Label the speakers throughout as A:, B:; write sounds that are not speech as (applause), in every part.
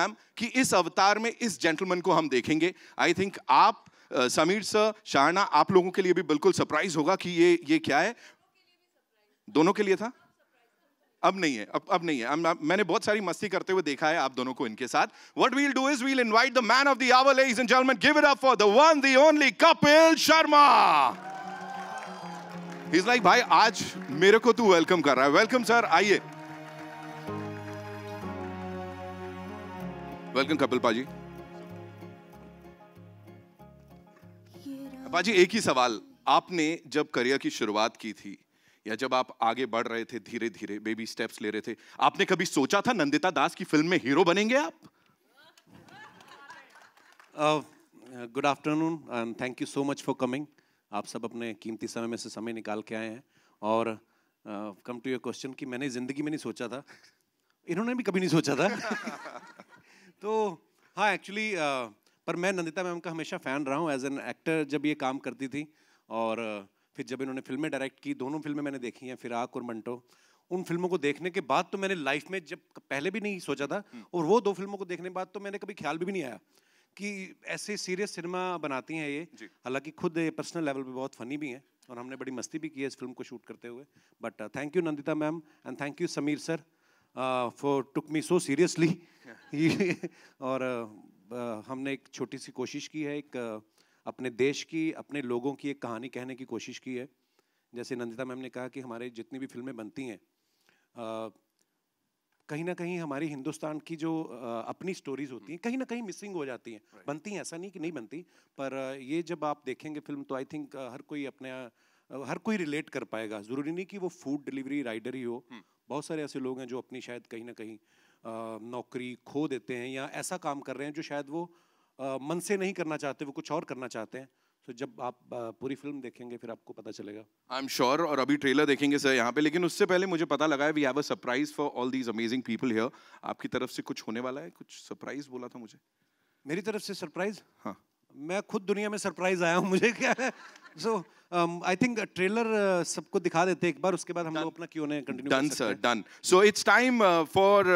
A: Ma'am कि इस अवतार में इस जेंटलमैन को हम देखेंगे आई थिंक आप समीर सर शारना आप लोगों के लिए भी बिल्कुल सरप्राइज होगा कि ये ये क्या है दोनों के लिए था अब नहीं है अब अब नहीं है मैंने बहुत सारी मस्ती करते हुए देखा है आप दोनों को इनके साथ what we'll do is we'll invite the man of the hour ladies and gentleman give it up for the one the only Kapil Sharma is like भाई आज मेरे को तू वेलकम कर रहा है वेलकम सर आइए वेलकम कपिल पाजी पाजी एक ही सवाल आपने जब करियर की शुरुआत की थी या जब आप आगे बढ़ रहे थे धीरे धीरे बेबी स्टेप्स ले रहे थे आपने कभी सोचा था नंदिता दास की फिल्म में हीरो बनेंगे आप
B: good afternoon and thank you so much for coming आप सब अपने कीमती समय में से समय निकाल के आए हैं और कम टू योर क्वेश्चन कि मैंने ज़िंदगी में नहीं सोचा था इन्होंने भी कभी नहीं सोचा था तो हाँ एक्चुअली uh, पर मैं नंदिता मैम का हमेशा फ़ैन रहा हूँ एज एन एक्टर जब ये काम करती थी और uh, फिर जब इन्होंने फिल्में डायरेक्ट की दोनों फिल्में मैंने देखी हैं फिराक और मंटो उन फिल्मों को देखने के बाद तो मैंने लाइफ में जब पहले भी नहीं सोचा था हम्म। और वो दो फिल्मों को देखने के बाद तो मैंने कभी ख्याल भी, नहीं आया कि ऐसे सीरियस सिनेमा बनाती हैं ये हालांकि खुद पर्सनल लेवल पे बहुत फनी भी हैं और हमने बड़ी मस्ती भी की है इस फिल्म को शूट करते हुए but thank you Nandita ma'am and thank you Sameer sir for took me so seriously और uh, हमने एक छोटी सी कोशिश की है एक अपने देश की अपने लोगों की एक कहानी कहने की कोशिश की है जैसे नंदिता मैम ने कहा कि हमारे जितनी भी फिल्में बनती हैं कहीं ना कहीं हमारी हिंदुस्तान की जो अपनी स्टोरीज होती हैं हम्म। कहीं ना कहीं मिसिंग हो जाती हैं right. बनती हैं ऐसा नहीं कि नहीं बनती पर ये जब आप देखेंगे फिल्म तो आई थिंक हर कोई अपने हर कोई रिलेट कर पाएगा ज़रूरी नहीं कि वो फूड डिलीवरी राइडर ही हो hmm. बहुत सारे ऐसे लोग हैं जो अपनी शायद कहीं ना कहीं नौकरी खो देते हैं या ऐसा काम कर रहे हैं जो शायद वो मन से नहीं करना चाहते वो कुछ और करना चाहते हैं तो जब आप पूरी फिल्म देखेंगे फिर आपको पता चलेगा
A: आई एम श्योर और अभी ट्रेलर देखेंगे सर यहाँ पे लेकिन उससे पहले मुझे पता लगा है we have a surprise for all these amazing people here आपकी तरफ से कुछ होने वाला है कुछ
B: सरप्राइज बोला था मुझे मेरी तरफ से सरप्राइज हाँ मैं खुद दुनिया में सरप्राइज आया हूँ मुझे क्या है so so, I think trailer सबको दिखा देते एक बार उसके बाद हम लोग अपना क्यों ने continue
A: done sir done so it's time for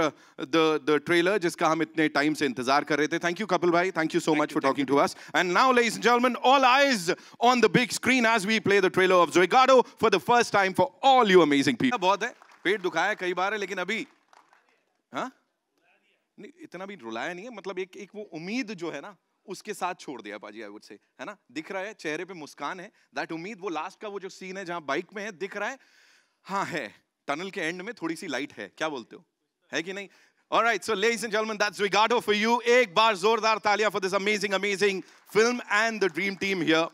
A: the the trailer जिसका हम इतने टाइम से इंतजार कर रहे थे थैंक यू कपिल भाई thank you so much for talking to us and now ladies and gentleman all eyes on the big screen as we play the trailer of Zwigato for the first time for all you amazing people बहुत है पेट दुखाया कई बार है लेकिन अभी हां नहीं इतना भी रुलाया नहीं है मतलब एक एक वो उम्मीद जो है ना उसके साथ छोड़ दिया पाजी आई वुड से है ना दिख रहा है चेहरे पे मुस्कान है दैट उम्मीद वो लास्ट का वो जो सीन है जहां बाइक में है दिख रहा है हाँ है टनल के एंड में थोड़ी सी लाइट है क्या बोलते हो है कि नहीं All right, so ladies and gentlemen, that's Rigato for you. Ek bar zordar तालियां for this amazing, amazing film and the dream team here.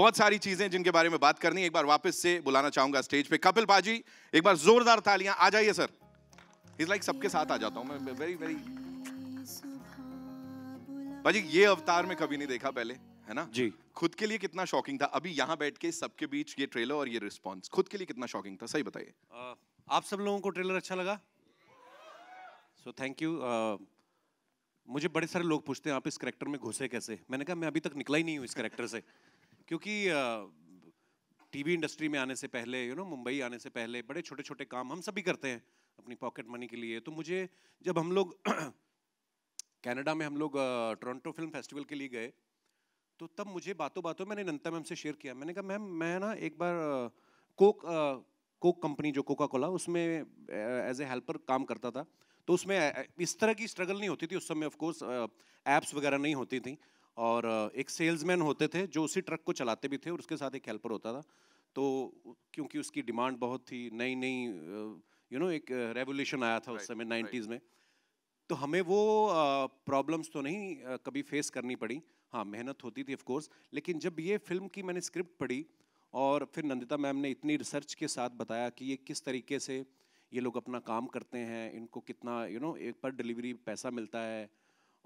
A: बहुत सारी चीजें जिनके बारे में बात करनी एक बार वापस से बुलाना चाहूंगा स्टेज पे कपिल बाजी एक बार जोरदार तालियां आ जाइए सर इज लाइक like सबके साथ आ जाता हूं मैं वेरी वेरी भाजी ये अवतार में कभी नहीं देखा पहले है ना जी खुद के लिए कितना शॉकिंग था अभी यहाँ बैठ के सबके बीच ये ट्रेलर और ये रिस्पॉन्स खुद के लिए कितना शॉकिंग था सही बताइए
B: आप सब लोगों को ट्रेलर अच्छा लगा सो थैंक यू मुझे बड़े सारे लोग पूछते हैं आप इस करेक्टर में घुसे कैसे मैंने कहा मैं अभी तक निकला ही नहीं हूँ इस करेक्टर से क्योंकि टीवी इंडस्ट्री में आने से पहले यू नो मुंबई आने से पहले बड़े छोटे छोटे काम हम सभी करते हैं अपनी पॉकेट मनी के लिए तो मुझे जब हम लोग कनाडा में हम लोग टोरंटो फिल्म फेस्टिवल के लिए गए तो तब मुझे बातों बातों मैंने नंता मैम से शेयर किया मैंने कहा मैम मैं ना एक बार कोक कोक कंपनी जो कोका कोला उसमें एज ए हेल्पर काम करता था तो उसमें इस तरह की स्ट्रगल नहीं होती थी उस समय ऑफकोर्स ऐप्स वगैरह नहीं होती थी और एक सेल्समैन होते थे जो उसी ट्रक को चलाते भी थे और उसके साथ एक हेल्पर होता था तो क्योंकि उसकी डिमांड बहुत थी नई नई यू नो एक रेवोल्यूशन आया था उस समय नाइन्टीज़ में तो हमें वो प्रॉब्लम्स तो नहीं कभी फेस करनी पड़ी हाँ मेहनत होती थी ऑफकोर्स लेकिन जब ये फिल्म की मैंने स्क्रिप्ट पढ़ी और फिर नंदिता मैम ने इतनी रिसर्च के साथ बताया कि ये किस तरीके से ये लोग अपना काम करते हैं इनको कितना यू you नो know, एक पर डिलीवरी पैसा मिलता है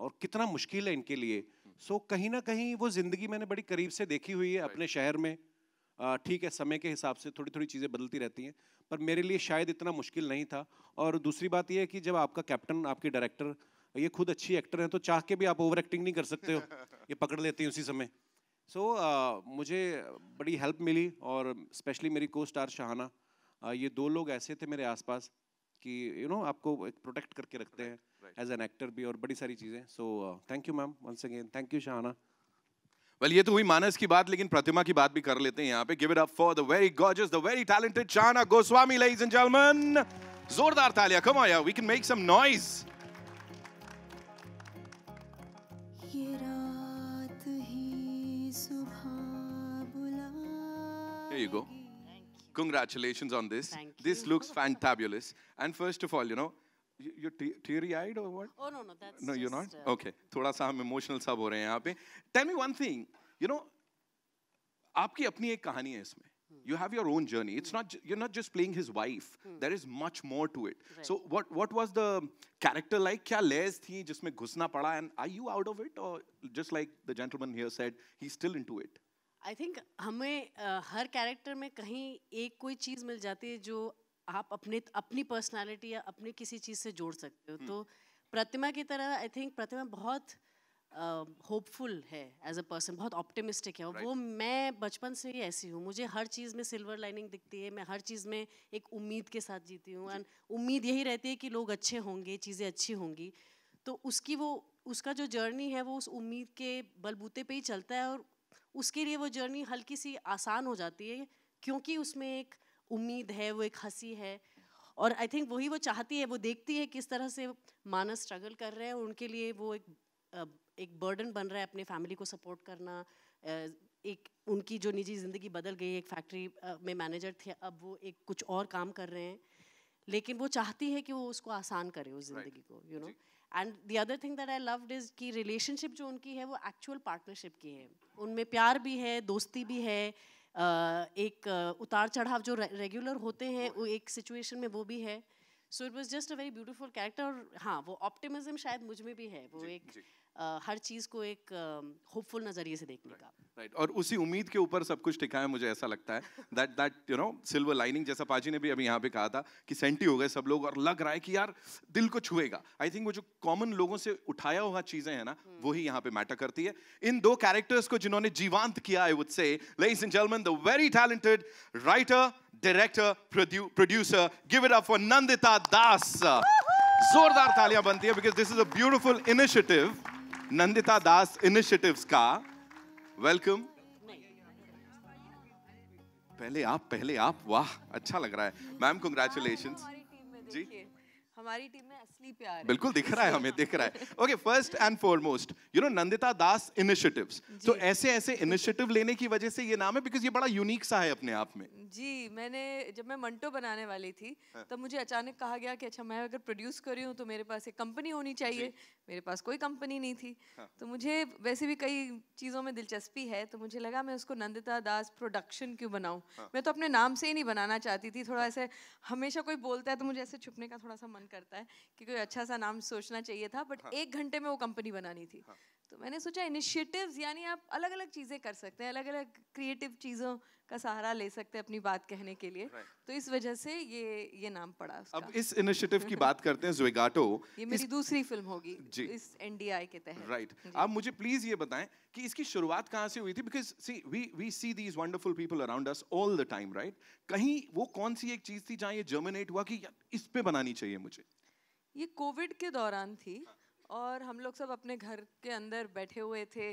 B: और कितना मुश्किल है इनके लिए सो हम्म। so, कहीं ना कहीं वो ज़िंदगी मैंने बड़ी करीब से देखी हुई है अपने शहर में ठीक है समय के हिसाब से थोड़ी थोड़ी चीज़ें बदलती रहती हैं पर मेरे लिए शायद इतना मुश्किल नहीं था और दूसरी बात यह है कि जब आपका कैप्टन आपके डायरेक्टर ये खुद अच्छी एक्टर हैं तो चाह के भी आप ओवर एक्टिंग नहीं कर सकते हो (laughs) ये पकड़ लेते हैं उसी समय सो so, uh, मुझे बड़ी हेल्प मिली और स्पेशली मेरी को स्टार शाहाना uh, ये दो लोग ऐसे थे मेरे आसपास कि यू you नो know, आपको एक प्रोटेक्ट करके रखते हैं एज एन एक्टर भी और बड़ी सारी चीज़ें so thank you ma'am once again thank you Shahana well ये तो हुई मानस की
A: बात लेकिन प्रतिमा की बात भी कर लेते हैं यहाँ पे give it up for the very gorgeous the very talented Shahana Goswami ladies and gentleman जोरदार तालियां कम आया we can make some noise There you go. Congratulations on this. Thank you. This looks fantabulous. And first of all, you know, you teary eyed or what?
C: Oh, no, no, that's. No, just, you're not? Uh, okay.
A: थोड़ा सा हम emotional सब हो रहे हैं यहाँ पे Tell me one thing, you know, आपकी अपनी एक कहानी है इसमें You have your own journey. It's not you're not just playing his wife. Hmm. There is much more to it. Right. So what what was the character like? Kya layers thi jisme ghusna pada? And are you out of it or just like the gentleman here said, he's still into it?
C: I think हमें uh, हर character में कहीं एक कोई चीज़ मिल जाती है जो आप अपने अपनी पर्सनालिटी या अपने किसी चीज़ से जोड़ सकते हो हम्म। तो प्रतिमा की तरह आई थिंक प्रतिमा बहुत होपफुल uh, है एज अ पर्सन बहुत ऑप्टिमिस्टिक है और right. वो मैं बचपन से ही ऐसी हूँ मुझे हर चीज़ में सिल्वर लाइनिंग दिखती है मैं हर चीज़ में एक उम्मीद के साथ जीती हूँ एंड उम्मीद यही रहती है कि लोग अच्छे होंगे चीज़ें अच्छी होंगी तो उसकी वो उसका जो जर्नी है वो उस उम्मीद के बलबूते पे ही चलता है और उसके लिए वो जर्नी हल्की सी आसान हो जाती है क्योंकि उसमें एक उम्मीद है वो एक हंसी है और आई थिंक वही वो चाहती है वो देखती है किस तरह से मानस स्ट्रगल कर रहे हैं और उनके लिए वो एक एक बर्डन बन रहा है अपने फैमिली को सपोर्ट करना एक उनकी जो निजी ज़िंदगी बदल गई एक फैक्ट्री में मैनेजर थे अब वो एक कुछ और काम कर रहे हैं लेकिन वो चाहती है कि वो उसको आसान करे उस ज़िंदगी को you know and the other thing that I loved is कि रिलेशनशिप जो उनकी है वो एक्चुअल पार्टनरशिप की है उनमें प्यार भी है दोस्ती भी है एक उतार चढ़ाव जो रेगुलर होते हैं वो एक सिचुएशन में वो भी है so it was just a very beautiful character और हाँ वो ऑप्टिमिज्म शायद मुझ में भी है वो जी, एक जी. Uh, हर चीज को एक होपफुल uh, नजरिए से देखने right, का
A: राइट right. और उसी उम्मीद के ऊपर सब कुछ टिका है मुझे ऐसा लगता है that that you know silver lining जैसा पाजी ने भी अभी यहाँ पे कहा था कि सेंटी हो गए सब लोग और लग रहा है कि यार दिल को छुएगा आई थिंक वो जो कॉमन लोगों से उठाया हुआ चीजें है ना hmm. वो ही यहाँ पे मैटर करती है इन दो कैरेक्टर्स को जिन्होंने जीवांत किया I would say ladies and gentleman the very talented writer director producer give it up for Nandita Das जोरदार तालियां बनती है because this is a beautiful initiative Nandita Das initiatives का वेलकम पहले आप पहले आप वाह अच्छा लग रहा है मैम कंग्रेचुलेशन
D: जी हमारी टीम में असली प्यार है बिल्कुल दिख रहा है हमें दिख रहा है
A: okay first and foremost you know Nandita Das initiatives तो ऐसे ऐसे इनिशिएटिव लेने की वजह से ये नाम है बिकॉज ये बड़ा यूनिक सा है अपने आप में
D: जी मैंने जब मैं मंटो बनाने वाली थी हाँ। तब मुझे अचानक कहा गया कि अच्छा मैं अगर प्रोड्यूस कर रही हूं तो मेरे पास एक कंपनी होनी चाहिए मेरे पास कोई कंपनी नहीं थी हाँ। तो मुझे वैसे भी कई चीज़ों में दिलचस्पी है तो मुझे लगा मैं उसको नंदिता दास प्रोडक्शन क्यों बनाऊं हाँ। मैं तो अपने नाम से ही नहीं बनाना चाहती थी थोड़ा ऐसे हमेशा कोई बोलता है तो मुझे ऐसे छुपने का थोड़ा सा मन करता है कि कोई अच्छा सा नाम सोचना चाहिए था बट हाँ. एक घंटे में वो कंपनी बनानी थी हाँ. तो मैंने सोचा इनिशिएटिव्स यानी आप अलग अलग चीज़ें कर सकते हैं अलग अलग क्रिएटिव चीज़ों का सहारा ले सकते हैं अपनी बात कहने के लिए right. तो इस वजह से ये ये नाम पड़ा उसका. अब इस
A: इनिशिएटिव की बात करते हैं जुएगाटो
D: (laughs) ये मेरी इस... दूसरी फिल्म होगी जी. इस एनडीआई के तहत
A: राइट right. आप मुझे प्लीज ये बताएं कि इसकी शुरुआत कहाँ से हुई थी because see we we see these wonderful people around us all the time right कहीं वो कौन सी एक चीज थी जहाँ ये जर्मिनेट हुआ कि इस पे बनानी चाहिए मुझे
D: ये कोविड के दौरान थी और हम लोग सब अपने घर के अंदर बैठे हुए थे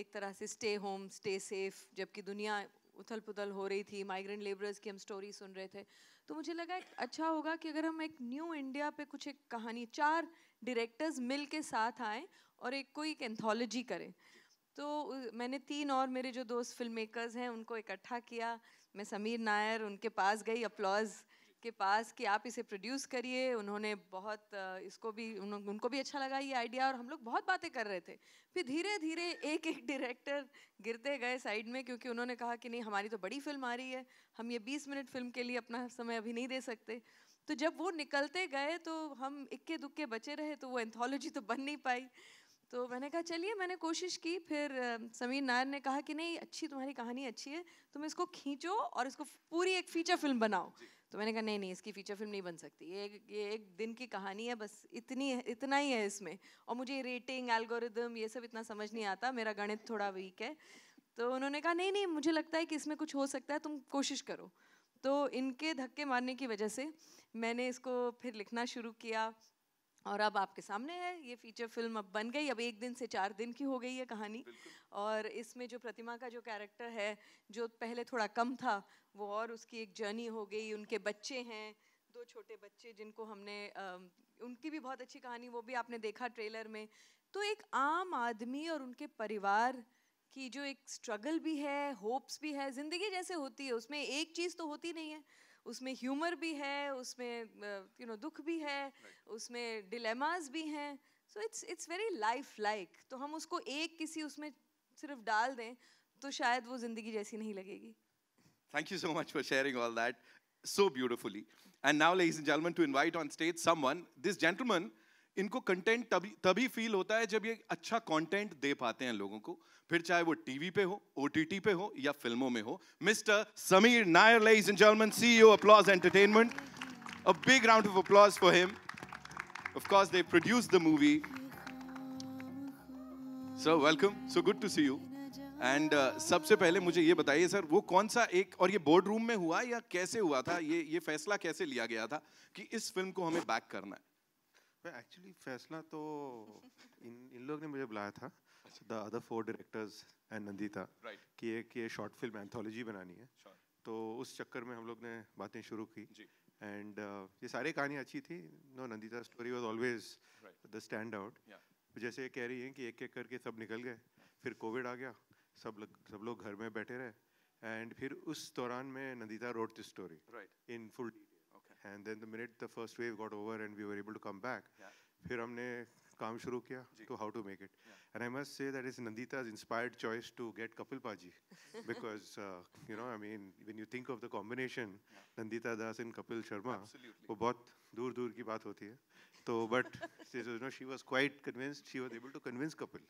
D: एक तरह से स्टे होम स्टे सेफ जबकि दुनिया उथल पुथल हो रही थी माइग्रेंट लेबरर्स की हम स्टोरी सुन रहे थे तो मुझे लगा एक अच्छा होगा कि अगर हम एक न्यू इंडिया पे कुछ एक कहानी चार डायरेक्टर्स मिल के साथ आएँ और एक कोई एक एंथोलॉजी करें तो मैंने तीन और मेरे जो दोस्त फिल्म मेकर्स हैं उनको इकट्ठा किया मैं समीर नायर उनके पास गई अपलॉज के पास कि आप इसे प्रोड्यूस करिए उन्होंने बहुत इसको भी उनको भी अच्छा लगा ये आइडिया और हम लोग बहुत बातें कर रहे थे फिर धीरे धीरे एक एक डायरेक्टर गिरते गए साइड में क्योंकि उन्होंने कहा कि नहीं हमारी तो बड़ी फिल्म आ रही है हम ये बीस मिनट फिल्म के लिए अपना समय अभी नहीं दे सकते तो जब वो निकलते गए तो हम इक्के दुक्के बचे रहे तो वो एंथोलॉजी तो बन नहीं पाई तो मैंने कहा चलिए मैंने कोशिश की फिर समीर नायर ने कहा कि नहीं अच्छी तुम्हारी कहानी अच्छी है तुम इसको खींचो और इसको पूरी एक फीचर फिल्म बनाओ तो मैंने कहा नहीं नहीं इसकी फीचर फिल्म नहीं बन सकती ये एक ये एक दिन की कहानी है बस इतनी इतना ही है इसमें और मुझे रेटिंग एल्गोरिदम ये सब इतना समझ नहीं आता मेरा गणित थोड़ा वीक है तो उन्होंने कहा नहीं नहीं मुझे लगता है कि इसमें कुछ हो सकता है तुम कोशिश करो तो इनके धक्के मारने की वजह से मैंने इसको फिर लिखना शुरू किया और अब आपके सामने है ये फीचर फिल्म अब बन गई अब एक दिन से चार दिन की हो गई है कहानी और इसमें जो प्रतिमा का जो कैरेक्टर है जो पहले थोड़ा कम था वो और उसकी एक जर्नी हो गई उनके बच्चे हैं दो छोटे बच्चे जिनको हमने उनकी भी बहुत अच्छी कहानी वो भी आपने देखा ट्रेलर में तो एक आम आदमी और उनके परिवार की जो एक स्ट्रगल भी है होप्स भी है ज़िंदगी जैसे होती है उसमें एक चीज़ तो होती नहीं है उसमें ह्यूमर भी है उसमें you uh, no you know, दुख भी है right. उसमें डिलेमास भी हैं so it's it's very life like तो हम उसको एक किसी उसमें सिर्फ डाल दें तो शायद वो जिंदगी जैसी नहीं लगेगी
A: thank you so much for sharing all that so beautifully and now ladies and gentleman to invite on stage someone this gentleman इनको कंटेंट तभी तभी फील होता है जब ये अच्छा कंटेंट दे पाते हैं लोगों को फिर चाहे वो टीवी पे हो ओटीटी पे हो या फिल्मों में हो mister Sameer Nair ladies and gentleman CEO Applause Entertainment a big round of applause for him of course they produce the movie sir welcome so good to see you and सबसे पहले मुझे ये बताइए सर वो कौन सा एक और ये बोर्ड रूम में हुआ या कैसे हुआ था ये ये फैसला कैसे लिया गया था कि इस फिल्म को हमें बैक करना है एक्चुअली फैसला तो इन इन लोग ने मुझे बुलाया था the other four directors and Nandita कि एक ये शॉर्ट फिल्म एंथोलॉजी बनानी है sure. तो उस चक्कर में हम लोग ने बातें शुरू की एंड uh, ये सारी कहानियाँ अच्छी थी no Nandita story was always the stand out जैसे कह रही हैं कि एक एक करके सब निकल गए फिर कोविड आ गया सब लग, सब लोग घर में बैठे रहे एंड फिर उस दौरान में Nandita read the story in full detail and then the minute the first wave got over and we were able to come back फिर हमने काम शुरू किया to how to make it and I must say that is Nandita's inspired choice to get Kapil paaji because you know I mean when you think of the combination Nandita Das and Kapil Sharma वो बहुत दूर दूर की बात होती है तो but no she was quite convinced she was able to convince Kapil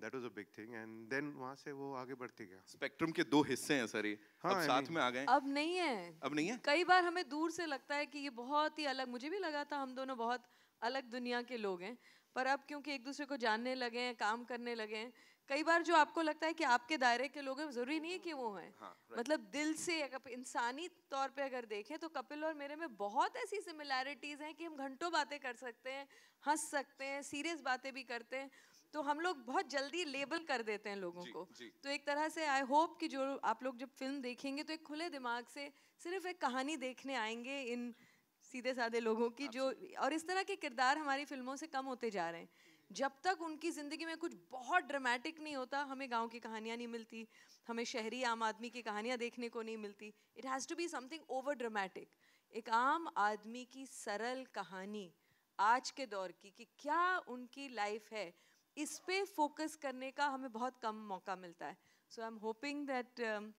A: that was a big thing and then वहां से वो आगे बढ़ते गया स्पेक्ट्रम के दो हिस्से हैं सर ये हाँ, अब साथ में आ गए
D: अब नहीं है अब नहीं है कई बार हमें दूर से लगता है कि ये बहुत ही अलग मुझे भी लगा था हम दोनों बहुत अलग दुनिया के लोग हैं पर अब क्योंकि एक दूसरे को जानने लगे हैं काम करने लगे हैं कई बार जो आपको लगता है कि आपके दायरे के लोग हैं जरूरी नहीं है कि वो हैं हाँ, मतलब दिल से अगर इंसानी तौर पे अगर देखें तो कपिल और मेरे में बहुत ऐसी सिमिलैरिटीज़ हैं कि हम घंटों बातें कर सकते हैं हंस सकते हैं सीरियस बातें भी करते हैं तो हम लोग बहुत जल्दी लेबल कर देते हैं लोगों जी, को जी. तो एक तरह से आई होप कि जो आप लोग जब फिल्म देखेंगे तो एक खुले दिमाग से सिर्फ एक कहानी देखने आएंगे इन सीधे साधे लोगों की जो और इस तरह के किरदार हमारी फिल्मों से कम होते जा रहे हैं जब तक उनकी ज़िंदगी में कुछ बहुत ड्रामेटिक नहीं होता हमें गांव की कहानियाँ नहीं मिलती हमें शहरी आम आदमी की कहानियाँ देखने को नहीं मिलती it has to be something over dramatic एक आम आदमी की सरल कहानी आज के दौर की कि क्या उनकी लाइफ है इस पे फोकस करने का हमें बहुत कम मौका मिलता है so I am hoping that